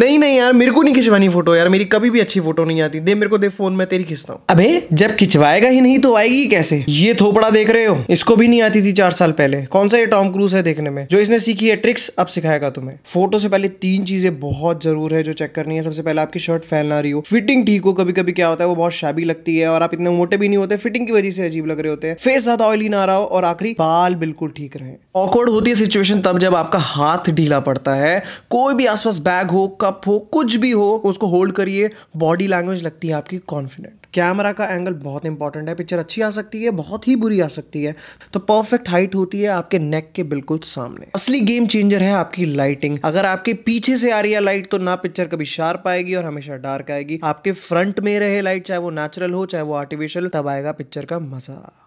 नहीं नहीं यार मेरे को नहीं खिंचवानी फोटो यार मेरी कभी भी अच्छी फोटो नहीं आती दे मेरे को दे फोन में तेरी खींचता हूँ अबे जब खिंचवाएगा ही नहीं तो आएगी कैसे ये थोपड़ा देख रहे हो इसको भी नहीं आती थी चार साल पहले कौन सा ये टॉम क्रूज है देखने में जो इसने सीखी है ट्रिक्स अब सिखाएगा तुम्हें फोटो से पहले तीन चीजें बहुत जरूर है जो चेक करनी है सबसे पहले आपकी शर्ट फैल ना रही हो फिटिंग ठीक हो कभी कभी क्या होता है वो बहुत शाबी लगती है और आप इतने मोटे भी नहीं होते फिटिंग की वजह से अजीब लग रहे होते हैं फेस ज्यादा ऑयली ना रहा हो और आखिरी बाल बिल्कुल ठीक रहे ऑकवर्ड होती है सिचुएशन तब जब आपका हाथ ढीला पड़ता है कोई भी आसपास बैग हो कप हो कुछ भी हो उसको होल्ड करिए बॉडी लैंग्वेज लगती है आपकी कॉन्फिडेंट कैमरा का एंगल बहुत इंपॉर्टेंट है पिक्चर अच्छी आ सकती है बहुत ही बुरी आ सकती है तो परफेक्ट हाइट होती है आपके नेक के बिल्कुल सामने असली गेम चेंजर है आपकी लाइटिंग अगर आपके पीछे से आ रही है लाइट तो ना पिक्चर कभी शार्प आएगी और हमेशा डार्क आएगी आपके फ्रंट में रहे लाइट चाहे वो नेचुरल हो चाहे वो आर्टिफिशियल तब आएगा पिक्चर का मजा